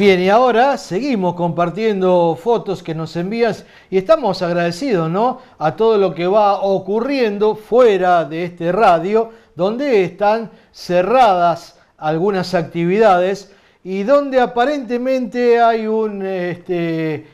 Bien, y ahora seguimos compartiendo fotos que nos envías y estamos agradecidos, ¿no? A todo lo que va ocurriendo fuera de este radio, donde están cerradas algunas actividades y donde aparentemente hay un... Este,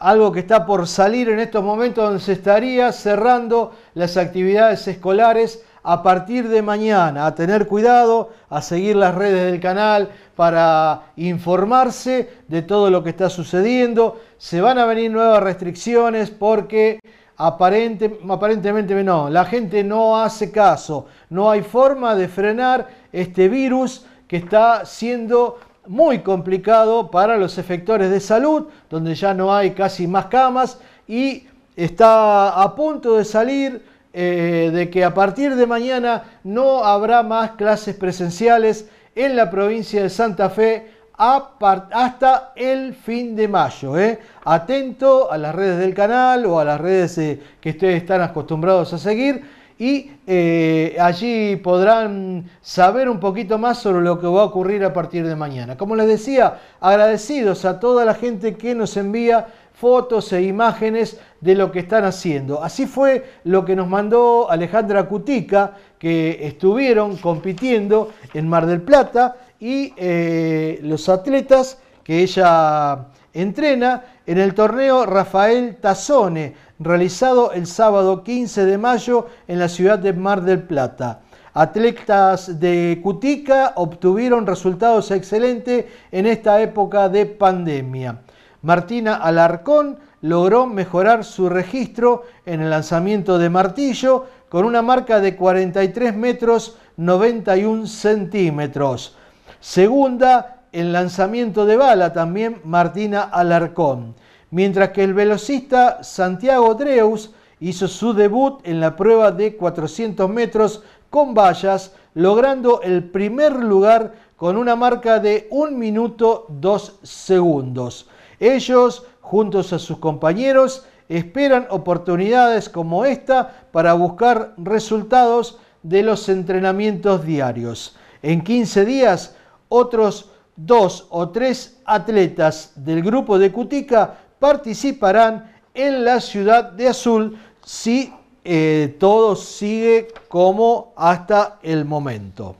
algo que está por salir en estos momentos donde se estaría cerrando las actividades escolares a partir de mañana, a tener cuidado, a seguir las redes del canal para informarse de todo lo que está sucediendo. Se van a venir nuevas restricciones porque aparentemente no, la gente no hace caso, no hay forma de frenar este virus que está siendo muy complicado para los efectores de salud, donde ya no hay casi más camas y está a punto de salir eh, de que a partir de mañana no habrá más clases presenciales en la provincia de Santa Fe hasta el fin de mayo. ¿eh? Atento a las redes del canal o a las redes eh, que ustedes están acostumbrados a seguir y eh, allí podrán saber un poquito más sobre lo que va a ocurrir a partir de mañana. Como les decía, agradecidos a toda la gente que nos envía fotos e imágenes de lo que están haciendo. Así fue lo que nos mandó Alejandra Cutica, que estuvieron compitiendo en Mar del Plata y eh, los atletas que ella entrena en el torneo Rafael Tazone realizado el sábado 15 de mayo en la ciudad de Mar del Plata. Atletas de Cutica obtuvieron resultados excelentes en esta época de pandemia. Martina Alarcón logró mejorar su registro en el lanzamiento de martillo con una marca de 43 metros 91 centímetros. Segunda en lanzamiento de bala también Martina Alarcón mientras que el velocista Santiago Dreus hizo su debut en la prueba de 400 metros con vallas, logrando el primer lugar con una marca de 1 minuto 2 segundos. Ellos, juntos a sus compañeros, esperan oportunidades como esta para buscar resultados de los entrenamientos diarios. En 15 días, otros dos o tres atletas del grupo de Cutica participarán en la ciudad de Azul si eh, todo sigue como hasta el momento.